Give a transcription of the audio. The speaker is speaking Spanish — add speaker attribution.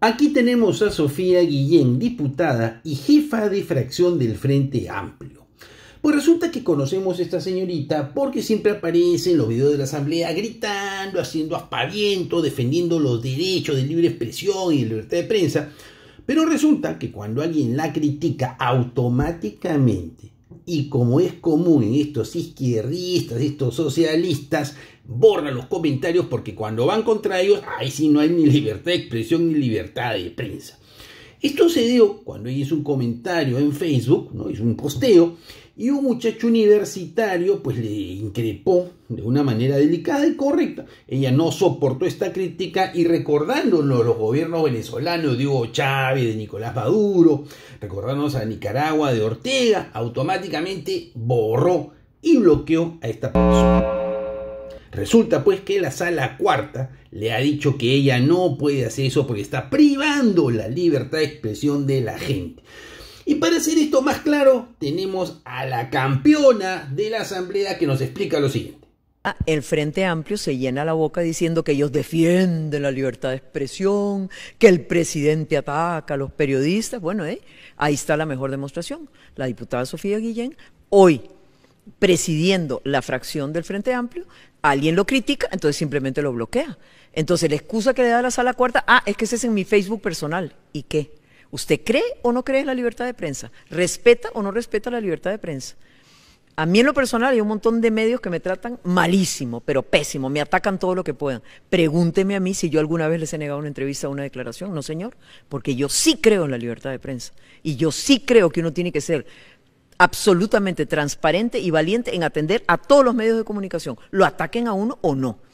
Speaker 1: Aquí tenemos a Sofía Guillén, diputada y jefa de fracción del Frente Amplio. Pues resulta que conocemos a esta señorita porque siempre aparece en los videos de la asamblea gritando, haciendo aspaviento, defendiendo los derechos de libre expresión y libertad de prensa. Pero resulta que cuando alguien la critica automáticamente y como es común en estos izquierdistas, estos socialistas, borran los comentarios porque cuando van contra ellos, ahí sí no hay ni libertad de expresión ni libertad de prensa. Esto se dio cuando ella hizo un comentario en Facebook, ¿no? hizo un posteo, y un muchacho universitario pues le increpó de una manera delicada y correcta. Ella no soportó esta crítica y recordándonos los gobiernos venezolanos de Hugo Chávez, de Nicolás Maduro, recordándonos a Nicaragua de Ortega, automáticamente borró y bloqueó a esta persona. Resulta pues que la sala cuarta le ha dicho que ella no puede hacer eso porque está privando la libertad de expresión de la gente. Y para hacer esto más claro, tenemos a la campeona de la asamblea que nos explica lo
Speaker 2: siguiente. Ah, el Frente Amplio se llena la boca diciendo que ellos defienden la libertad de expresión, que el presidente ataca a los periodistas. Bueno, eh, ahí está la mejor demostración. La diputada Sofía Guillén hoy presidiendo la fracción del Frente Amplio, alguien lo critica, entonces simplemente lo bloquea. Entonces la excusa que le da la sala cuarta, ah, es que ese es en mi Facebook personal. ¿Y qué? ¿Usted cree o no cree en la libertad de prensa? ¿Respeta o no respeta la libertad de prensa? A mí en lo personal hay un montón de medios que me tratan malísimo, pero pésimo, me atacan todo lo que puedan. Pregúnteme a mí si yo alguna vez les he negado una entrevista o una declaración. No, señor, porque yo sí creo en la libertad de prensa. Y yo sí creo que uno tiene que ser absolutamente transparente y valiente en atender a todos los medios de comunicación, lo ataquen a uno o no.